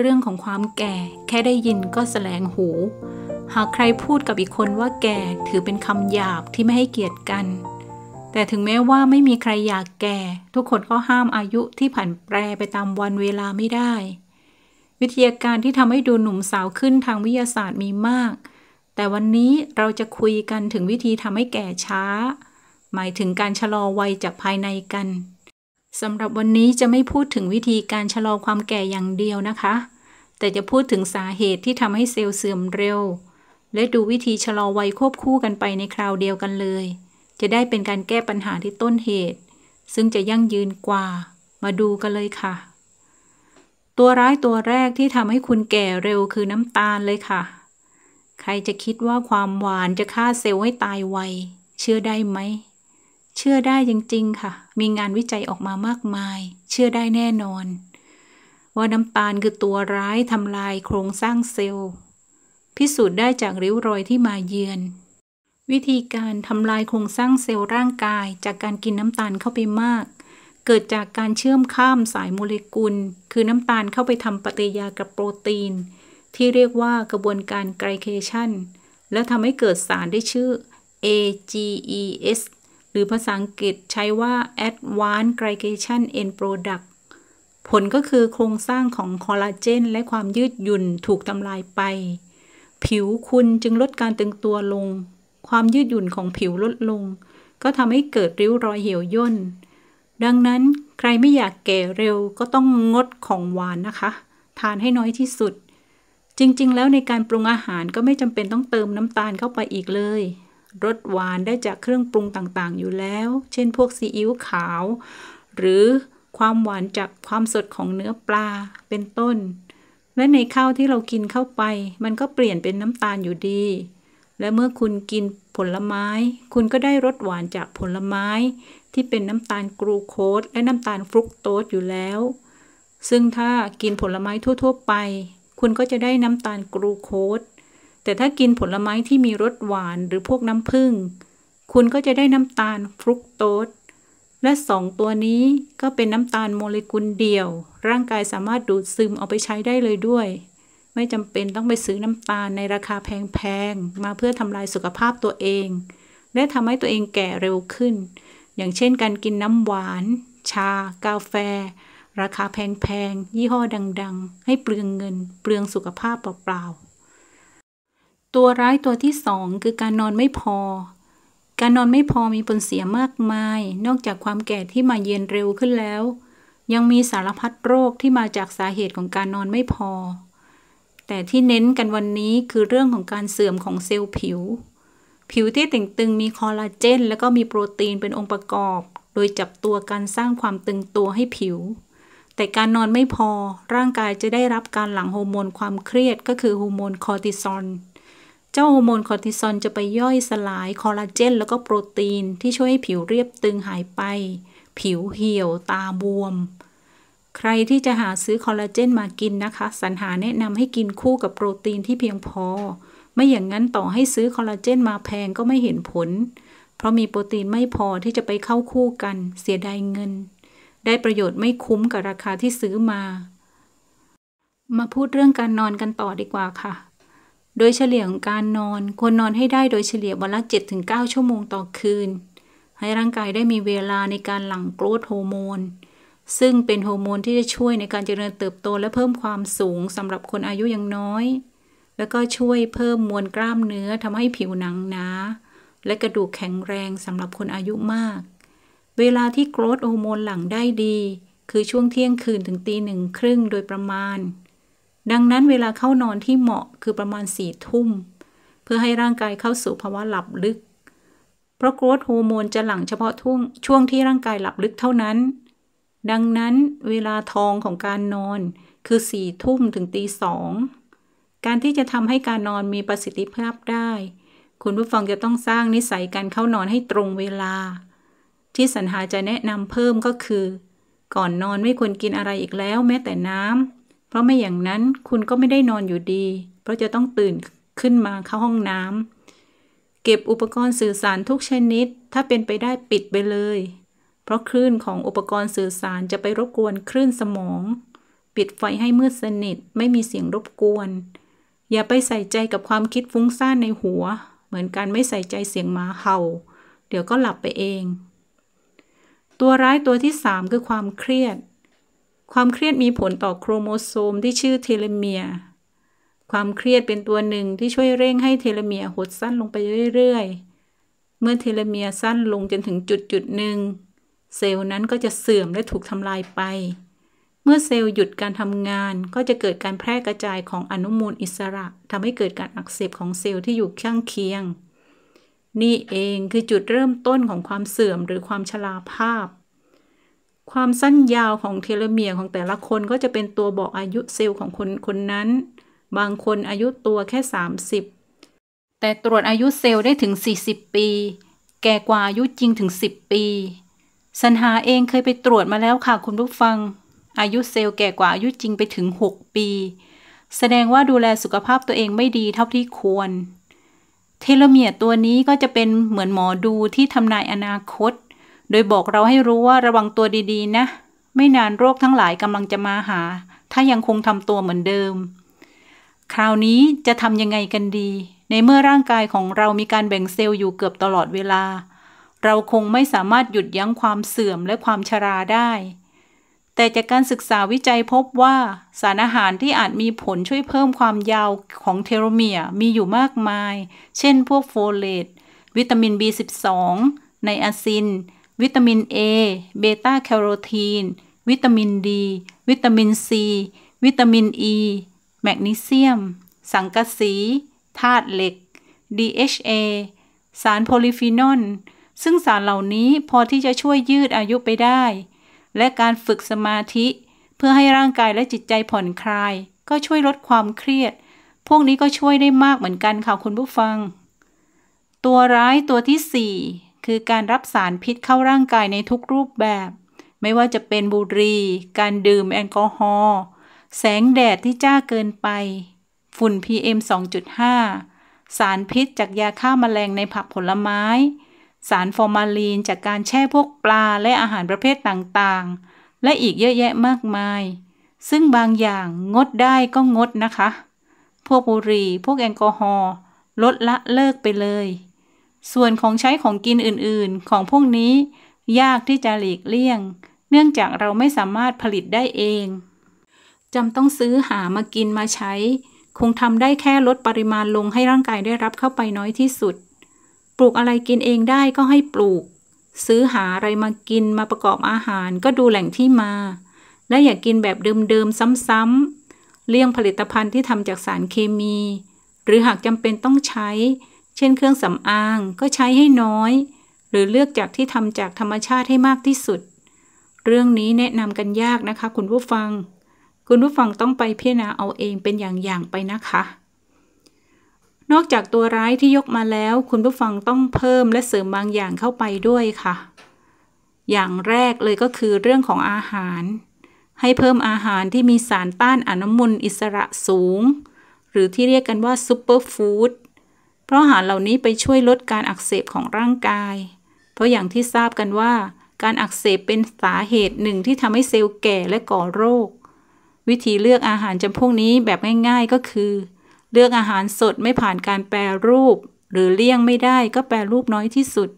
เรื่องของความแก่แค่ได้ยินก็แสลงหู หากใครพูดกับอีกคนว่าแก่ถือเป็นคำหยาบ ที่ไม่ให้เกียรติกัน แต่ถึงแม้ว่าไม่มีใครอยากแก่ ทุกคนก็ห้ามอายุที่ผันแปรไปตามวันเวลาไม่ได้ วิทยาการที่ทำให้ดูหนุ่มสาวขึ้นทางวิทยาศาสตร์มีมาก แต่วันนี้เราจะคุยกันถึงวิธีทำให้แก่ช้า หมายถึงการชะลอวัยจากภายในกันสำหรับวันนี้จะไม่พูดถึงวิธีการชะลอความแก่อย่างเดียวนะคะแต่จะพูดถึงสาเหตุที่ทำให้เซลล์เสื่อมเร็ว และดูวิธีชะลอวัยควบคู่กันไปในคราวเดียวกันเลย จะได้เป็นการแก้ปัญหาที่ต้นเหตุ ซึ่งจะยั่งยืนกว่า มาดูกันเลยค่ะ ตัวร้ายตัวแรกที่ทำให้คุณแก่เร็วคือน้ำตาลเลยค่ะ ใครจะคิดว่าความหวานจะฆ่าเซลล์ให้ตายไวเชื่อได้ไหมเชื่อได้จริงๆค่ะ มีงานวิจัยออกมามากมาย เชื่อได้แน่นอนว่าน้ำตาลคือตัวร้ายทำลายโครงสร้างเซลล์ พิสูจน์ได้จากริ้วรอยที่มาเยือนวิธีการทำลายโครงสร้างเซลล์ร่างกาย จากการกินน้ำตาลเข้าไปมาก เกิดจากการเชื่อมข้ามสายโมเลกุล คือน้ำตาลเข้าไปทำปฏิกิริยากับโปรตีน ที่เรียกว่ากระบวนการไกลเคชัน และทำให้เกิดสารได้ชื่อ AGEs หรือภาษาอังกฤษใช้ว่า Advanced Glycation End Product ผลก็คือโครงสร้างของคอลลาเจน และความยืดหยุ่นถูกทำลายไป ผิวคุณจึงลดการตึงตัวลง ความยืดหยุ่นของผิวลดลง ก็ทำให้เกิดริ้วรอยเหี่ยวย่น ดังนั้นใครไม่อยากแก่เร็วก็ต้องงดของหวานนะคะ ทานให้น้อยที่สุด จริงๆแล้วในการปรุงอาหารก็ไม่จำเป็นต้องเติมน้ำตาลเข้าไปอีกเลยรสหวานได้จากเครื่องปรุงต่างๆ อยู่แล้ว เช่น พวกซีอิ๊วขาว หรือความหวานจากความสดของเนื้อปลาเป็นต้น และในข้าวที่เรากินเข้าไป มันก็เปลี่ยนเป็นน้ำตาลอยู่ดี และเมื่อคุณกินผลไม้ คุณก็ได้รสหวานจากผลไม้ ที่เป็นน้ำตาลกรูโคสและน้ำตาลฟรุกโตสอยู่แล้ว ซึ่งถ้ากินผลไม้ทั่วๆไป คุณก็จะได้น้ำตาลกรูโคส แต่ถ้ากินผลไม้ที่มีรสหวานหรือพวกน้ำผึ้งคุณก็จะได้น้ำตาลฟรุกโตสและสองตัวนี้ก็เป็นน้ำตาลโมเลกุลเดียว ร่างกายสามารถดูดซึม เอาไปใช้ได้เลยด้วย ไม่จำเป็นต้องไปซื้อน้ำตาลในราคาแพงๆมาเพื่อทำลายสุขภาพตัวเอง และทำให้ตัวเองแก่เร็วขึ้น อย่างเช่นการกินน้ำหวาน ชา กาแฟ ราคาแพงๆยี่ห้อดังๆ ให้เปลืองเงินเปลืองสุขภาพเปล่าๆตัวร้ายตัวที่สองคือการนอนไม่พอการนอนไม่พอมีผลเสียมากมาย นอกจากความแก่ที่มาเยือนเร็วขึ้นแล้ว ยังมีสารพัดโรคที่มาจากสาเหตุของการนอนไม่พอ แต่ที่เน้นกันวันนี้คือเรื่องของการเสื่อมของเซลล์ผิว ผิวที่ต่งตึงมีคอลลาเจน แล้วก็มีโปรตีนเป็นองค์ประกอบ โดยจับตัวการสร้างความตึงตัวให้ผิว แต่การนอนไม่พอร่างกายจะได้รับการหลั่งฮอร์โมนความเครียด ก็คือฮอร์โมนคอร์ติซอลเจ้าฮอร์โมนคอร์ติซอลจะไปย่อยสลายคอลลาเจนแล้วก็โปรตีน ที่ช่วยให้ผิวเรียบตึงหายไป ผิวเหี่ยว ตาบวมใครที่จะหาซื้อคอลลาเจนมากินนะคะสรรหาแนะนำให้กินคู่กับโปรตีนที่เพียงพอไม่อย่างนั้นต่อให้ซื้อคอลลาเจนมาแพงก็ไม่เห็นผลเพราะมีโปรตีนไม่พอที่จะไปเข้าคู่กันเสียดายเงิน ได้ประโยชน์ไม่คุ้มกับราคาที่ซื้อมา มาพูดเรื่องการนอนกันต่อดีกว่าค่ะโดยเฉลี่ยของการนอนควรนอนให้ได้โดยเฉลี่ยวันละ7-9 ชั่วโมงต่อคืน ให้ร่างกายได้มีเวลาในการหลั่งโกรธโฮอร์โมน ซึ่งเป็นโฮอร์โมนที่จะช่วยในการเจริญเติบโตและเพิ่มความสูงสำหรับคนอายุยังน้อย แล้วก็ช่วยเพิ่มมวลกล้ามเนื้อทำให้ผิวหนังหนาและกระดูกแข็งแรงสำหรับคนอายุมาก เวลาที่โกรธโฮอร์โมนหลั่งได้ดี คือช่วงเที่ยงคืนถึงตีหนึ่งครึ่งโดยประมาณดังนั้นเวลาเข้านอนที่เหมาะคือประมาณสี่ทุ่มเพื่อให้ร่างกายเข้าสู่ภาวะหลับลึกเพราะโกรทโฮอร์โมนจะหลั่งเฉพาะท่วงช่วงที่ร่างกายหลับลึกเท่านั้น ดังนั้นเวลาทองของการนอนคือสี่ทุ่มถึงตีสองการที่จะทำให้การนอนมีประสิทธิภาพได้ คุณผู้ฟังจะต้องสร้างนิสัยการเข้านอนให้ตรงเวลา ที่สัญหาจะแนะนำเพิ่มก็คือ ก่อนนอนไม่ควรกินอะไรอีกแล้วแม้แต่น้ำเพราะไม่อย่างนั้นคุณก็ไม่ได้นอนอยู่ดี เพราะจะต้องตื่นขึ้นมาเข้าห้องน้ำเก็บอุปกรณ์สื่อสารทุกชนิดถ้าเป็นไปได้ปิดไปเลย เพราะคลื่นของอุปกรณ์สื่อสารจะไปรบกวนคลื่นสมอง ปิดไฟให้มืดสนิทไม่มีเสียงรบกวน อย่าไปใส่ใจกับความคิดฟุ้งซ่านในหัว เหมือนการไม่ใส่ใจเสียงหมาเห่า เดี๋ยวก็หลับไปเอง ตัวร้ายตัวที่3คือความเครียดความเครียดมีผลต่อโครโมโซมที่ชื่อเทเลเมีย ความเครียดเป็นตัวหนึ่งที่ช่วยเร่งให้เทเลเมียหดสั้นลงไปเรื่อยๆ เมื่อเทเลเมียสั้นลงจนถึงจุดจุดหนึ่ง เซลล์นั้นก็จะเสื่อมและถูกทำลายไป เมื่อเซลล์หยุดการทำงานก็จะเกิดการแพร่กระจายของอนุมูลอิสระทำให้เกิดการอักเสบของเซลล์ที่อยู่ข้างเคียง นี่เองคือจุดเริ่มต้นของความเสื่อมหรือความชราภาพความสั้นยาวของเทโลเมียร์ของแต่ละคนก็จะเป็นตัวบอกอายุเซลล์ของคนคนนั้น บางคนอายุตัวแค่ 30 แต่ตรวจอายุเซลล์ได้ถึง 40 ปี แก่กว่าอายุจริงถึง 10 ปี สัญหาเองเคยไปตรวจมาแล้วค่ะคุณผู้ฟัง อายุเซลล์แก่กว่าอายุจริงไปถึง 6 ปี แสดงว่าดูแลสุขภาพตัวเองไม่ดีเท่าที่ควร เทโลเมียร์ตัวนี้ก็จะเป็นเหมือนหมอดูที่ทำนายอนาคตโดยบอกเราให้รู้ว่าระวังตัวดีๆนะ ไม่นานโรคทั้งหลายกำลังจะมาหา ถ้ายังคงทำตัวเหมือนเดิม คราวนี้จะทำยังไงกันดี ในเมื่อร่างกายของเรามีการแบ่งเซลล์อยู่เกือบตลอดเวลา เราคงไม่สามารถหยุดยั้งความเสื่อมและความชราได้ แต่จากการศึกษาวิจัยพบว่าสารอาหารที่อาจมีผลช่วยเพิ่มความยาวของเทโลเมียร์มีอยู่มากมายเช่นพวกโฟเลตวิตามิน B12 ไนอาซินวิตามิน A เบต้าแคโรทีน วิตามินดีวิตามินซีวิตามินอ e, ีแมกนีเซียม สังกะสี ธาตุเหล็ก DHA สารโพลิฟีนอล ซึ่งสารเหล่านี้พอที่จะช่วยยืดอายุไปได้ และการฝึกสมาธิ เพื่อให้ร่างกายและจิตใจผ่อนคลาย ก็ช่วยลดความเครียด พวกนี้ก็ช่วยได้มากเหมือนกันค่ะคุณผู้ฟัง ตัวร้ายตัวที่4คือการรับสารพิษเข้าร่างกายในทุกรูปแบบ ไม่ว่าจะเป็นบุหรี่ การดื่มแอลกอฮอล์ แสงแดดที่จ้าเกินไป ฝุ่น PM 2.5 สารพิษจากยาฆ่ามาแมลงในผักผลไม้ สารฟอร์มาลีนจากการแช่พวกปลาและอาหารประเภทต่างๆ และอีกเยอะแยะมากมาย ซึ่งบางอย่างงดได้ก็งดนะคะ พวกบุหรี่พวกแอลกอฮอล์ลดละเลิกไปเลยส่วนของใช้ของกินอื่นๆ ของพวกนี้ ยากที่จะหลีกเลี่ยง เนื่องจากเราไม่สามารถผลิตได้เองจำต้องซื้อหามากินมาใช้ คงทำได้แค่ลดปริมาณลงให้ร่างกายได้รับเข้าไปน้อยที่สุด ปลูกอะไรกินเองได้ก็ให้ปลูก ซื้อหาอะไรมากินมาประกอบอาหารก็ดูแหล่งที่มา และอย่ากกินแบบเดิมๆซ้ำๆเลี่ยงผลิตภัณฑ์ที่ทำจากสารเคมี หรือหากจำเป็นต้องใช้ช่นเครื่องสำอางก็ใช้ให้น้อย หรือเลือกจากที่ทำจากธรรมชาติให้มากที่สุด เรื่องนี้แนะนำกันยากนะคะคุณผู้ฟัง คุณผู้ฟังต้องไปพิจารณาเอาเองเป็นอย่างๆไปนะคะ นอกจากตัวร้ายที่ยกมาแล้ว คุณผู้ฟังต้องเพิ่มและเสริมบางอย่างเข้าไปด้วยค่ะ อย่างแรกเลยก็คือเรื่องของอาหาร ให้เพิ่มอาหารที่มีสารต้านอนุมูลอิสระสูง หรือที่เรียกกันว่าซูเปอร์ฟู้ดเพราะอาหารเหล่านี้ไปช่วยลดการอักเสบของร่างกาย เพราะอย่างที่ทราบกันว่า การอักเสบเป็นสาเหตุหนึ่งที่ทำให้เซลล์แก่และก่อโรค วิธีเลือกอาหารจำพวกนี้แบบง่ายๆก็คือ เลือกอาหารสดไม่ผ่านการแปรรูป หรือเลี่ยงไม่ได้ก็แปรรูปน้อยที่สุด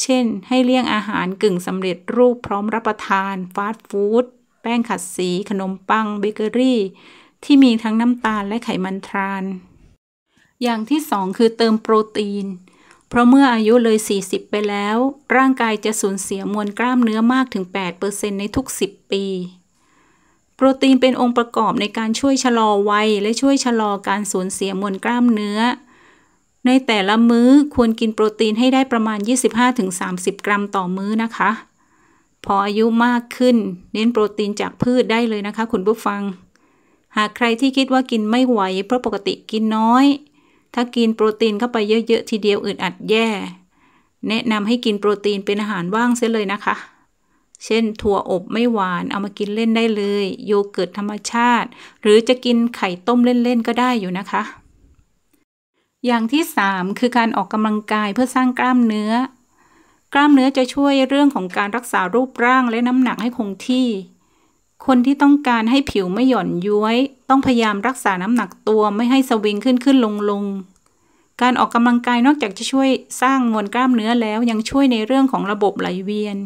เช่นให้เลี่ยงอาหารกึ่งสำเร็จรูปพร้อมรับประทานฟาสต์ฟู้ดแป้งขัดสี ขนมปังเบเกอรี่ ที่มีทั้งน้ำตาลและไขมันทรานอย่างที่สองคือเติมโปรตีน เพราะเมื่ออายุเลย 40 ไปแล้ว ร่างกายจะสูญเสียมวลกล้ามเนื้อมากถึง 8%ในทุก 10 ปี โปรตีนเป็นองค์ประกอบในการช่วยชะลอวัยและช่วยชะลอการสูญเสียมวลกล้ามเนื้อ ในแต่ละมื้อควรกินโปรตีนให้ได้ประมาณ 25-30 กรัมต่อมื้อนะคะ พออายุมากขึ้น เน้นโปรตีนจากพืชได้เลยนะคะ คุณผู้ฟัง หากใครที่คิดว่ากินไม่ไหวเพราะปกติกินน้อยถ้ากินโปรตีนเข้าไปเยอะๆทีเดียวอึดอัดแย่ แนะนำให้กินโปรตีนเป็นอาหารว่างเสียเลยนะคะ เช่น ถั่วอบไม่หวาน เอามากินเล่นได้เลย โยเกิร์ตธรรมชาติ หรือจะกินไข่ต้มเล่นๆ ก็ได้อยู่นะคะ อย่างที่ 3 คือการออกกำลังกายเพื่อสร้างกล้ามเนื้อ กล้ามเนื้อจะช่วยเรื่องของการรักษารูปร่างและน้ำหนักให้คงที่คนที่ต้องการให้ผิวไม่หย่อนย้วย ต้องพยายามรักษาน้ำหนักตัวไม่ให้สวิงขึ้นขึ้นลงลงการออกกำลังกายนอกจากจะช่วยสร้างมวลกล้ามเนื้อแล้วยังช่วยในเรื่องของระบบไหลเวียน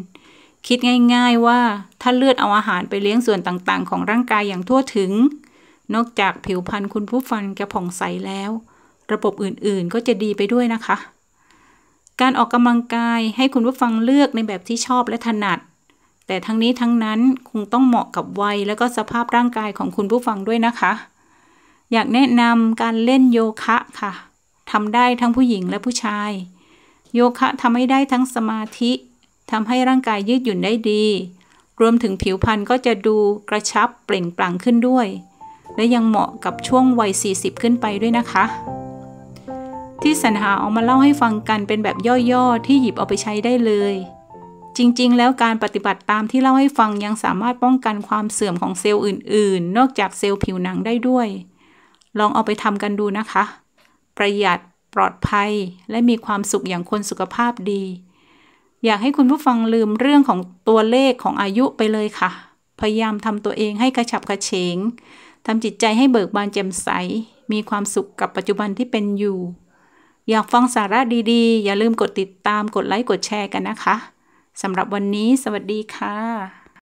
คิดง่าย ๆว่าถ้าเลือดเอาอาหารไปเลี้ยงส่วนต่างๆ ของร่างกายอย่างทั่วถึง นอกจากผิวพรรณคุณผู้ฟังจะผ่องใสแล้ว ระบบอื่นๆก็จะดีไปด้วยนะคะ การออกกำลังกายให้คุณผู้ฟังเลือกในแบบที่ชอบและถนัดแต่ทั้งนี้ทั้งนั้นคงต้องเหมาะกับวัยและก็สภาพร่างกายของคุณผู้ฟังด้วยนะคะ อยากแนะนำการเล่นโยคะค่ะทำได้ทั้งผู้หญิงและผู้ชาย โยคะทำให้ได้ทั้งสมาธิทำให้ร่างกายยืดหยุ่นได้ดี รวมถึงผิวพรรณก็จะดูกระชับเปล่งปลั่งขึ้นด้วย และยังเหมาะกับช่วงวัย 40 ขึ้นไปด้วยนะคะ ที่สรรหาเอามาเล่าให้ฟังกันเป็นแบบย่อๆที่หยิบเอาไปใช้ได้เลยจริงๆ แล้วการปฏิบัติตามที่เล่าให้ฟังยังสามารถป้องกันความเสื่อมของเซลล์อื่นๆ นอกจากเซลล์ผิวหนังได้ด้วย ลองเอาไปทำกันดูนะคะ ประหยัดปลอดภัยและมีความสุขอย่างคนสุขภาพดี อยากให้คุณผู้ฟังลืมเรื่องของตัวเลขของอายุไปเลยค่ะ พยายามทำตัวเองให้กระฉับกระเฉงทำจิตใจให้เบิกบานแจ่มใส มีความสุขกับปัจจุบันที่เป็นอยู่ อยากฟังสาระดีๆ อย่าลืมกดติดตาม กดไลค์ กดแชร์กันนะคะสำหรับวันนี้สวัสดีค่ะ